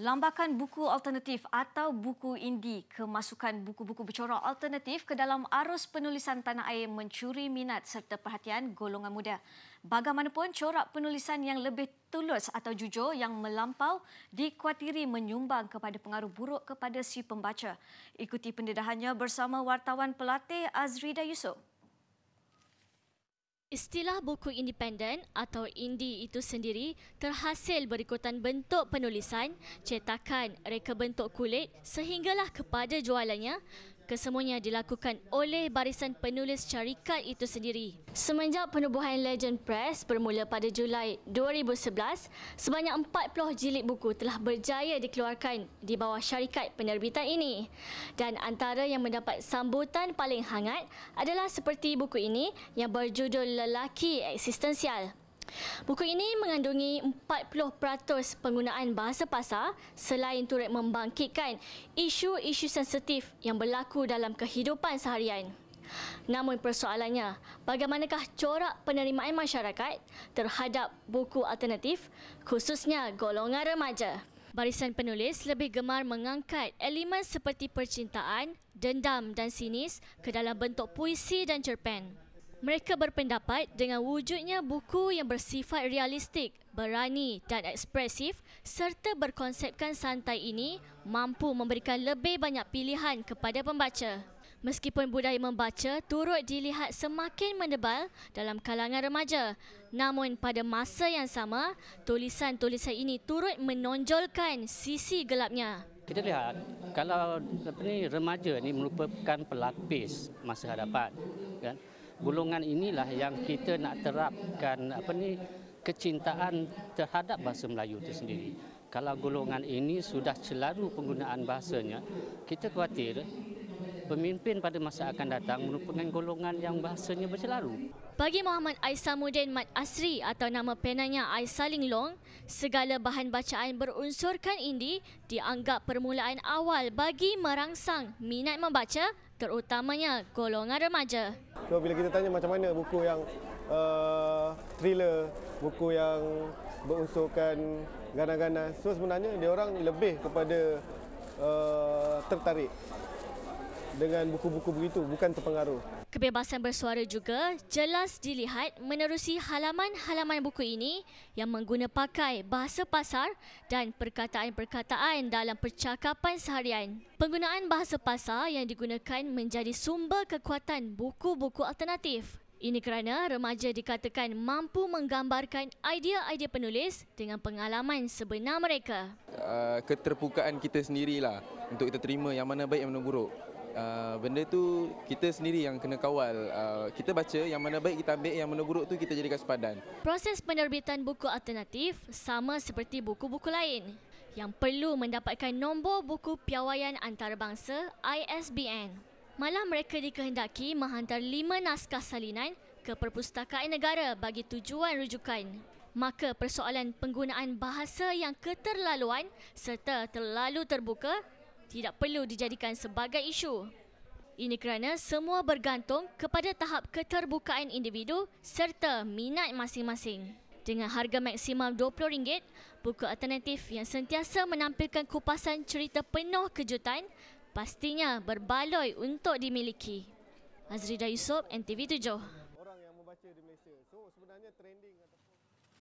Lambakan buku alternatif atau buku indie kemasukan buku-buku bercorak alternatif ke dalam arus penulisan tanah air mencuri minat serta perhatian golongan muda. Bagaimanapun, corak penulisan yang lebih tulus atau jujur yang melampau dikuatiri menyumbang kepada pengaruh buruk kepada si pembaca. Ikuti pendedahannya bersama wartawan pelatih Azrida Yusof. Istilah buku independen atau indie itu sendiri terhasil berikutan bentuk penulisan, cetakan, reka bentuk kulit sehinggalah kepada jualannya kesemuanya dilakukan oleh barisan penulis syarikat itu sendiri. Semenjak penubuhan Legend Press bermula pada Julai 2011, sebanyak 40 jilid buku telah berjaya dikeluarkan di bawah syarikat penerbitan ini. Dan antara yang mendapat sambutan paling hangat adalah seperti buku ini yang berjudul Lelaki Eksistensial. Buku ini mengandungi 40% penggunaan bahasa pasar selain turut membangkitkan isu-isu sensitif yang berlaku dalam kehidupan seharian. Namun persoalannya, bagaimanakah corak penerimaan masyarakat terhadap buku alternatif khususnya golongan remaja? Barisan penulis lebih gemar mengangkat elemen seperti percintaan, dendam dan sinis ke dalam bentuk puisi dan cerpen. Mereka berpendapat dengan wujudnya buku yang bersifat realistik, berani dan ekspresif serta berkonsepkan santai ini mampu memberikan lebih banyak pilihan kepada pembaca. Meskipun budaya membaca turut dilihat semakin mendebal dalam kalangan remaja, namun pada masa yang sama, tulisan-tulisan ini turut menonjolkan sisi gelapnya. Kita lihat kalau remaja ini merupakan pelapis masa hadapan kan? golongan inilah yang kita nak terapkan apa ni kecintaan terhadap bahasa Melayu itu sendiri. Kalau golongan ini sudah celaru penggunaan bahasanya, kita khawatir pemimpin pada masa akan datang merupakan golongan yang bahasanya bercelaru. Bagi Muhammad Aisamuddin Mat Asri atau nama penanya Aisaling Long, segala bahan bacaan berunsurkan ini dianggap permulaan awal bagi merangsang minat membaca terutamanya golongan remaja. So, bila kita tanya macam mana buku yang uh, thriller, buku yang berunsurkan ganas-ganas, so sebenarnya dia orang lebih kepada uh, tertarik dengan buku-buku begitu bukan terpengaruh. Kebebasan bersuara juga jelas dilihat menerusi halaman-halaman buku ini yang menggunakan pakai bahasa pasar dan perkataan-perkataan dalam percakapan seharian. Penggunaan bahasa pasar yang digunakan menjadi sumber kekuatan buku-buku alternatif. Ini kerana remaja dikatakan mampu menggambarkan idea-idea penulis dengan pengalaman sebenar mereka. Ah, keterbukaan kita sendirilah untuk kita terima yang mana baik yang mana buruk. Uh, benda tu kita sendiri yang kena kawal. Uh, kita baca yang mana baik kita ambil, yang mana buruk tu kita jadikan sepadan. Proses penerbitan buku alternatif sama seperti buku-buku lain yang perlu mendapatkan nombor buku piawaian antarabangsa ISBN. Malah mereka dikehendaki menghantar lima naskah salinan ke perpustakaan negara bagi tujuan rujukan. Maka persoalan penggunaan bahasa yang keterlaluan serta terlalu terbuka tidak perlu dijadikan sebagai isu. Ini kerana semua bergantung kepada tahap keterbukaan individu serta minat masing-masing. Dengan harga maksimum RM20, buku alternatif yang sentiasa menampilkan kupasan cerita penuh kejutan pastinya berbaloi untuk dimiliki. Azrida Yusof, NTV 7.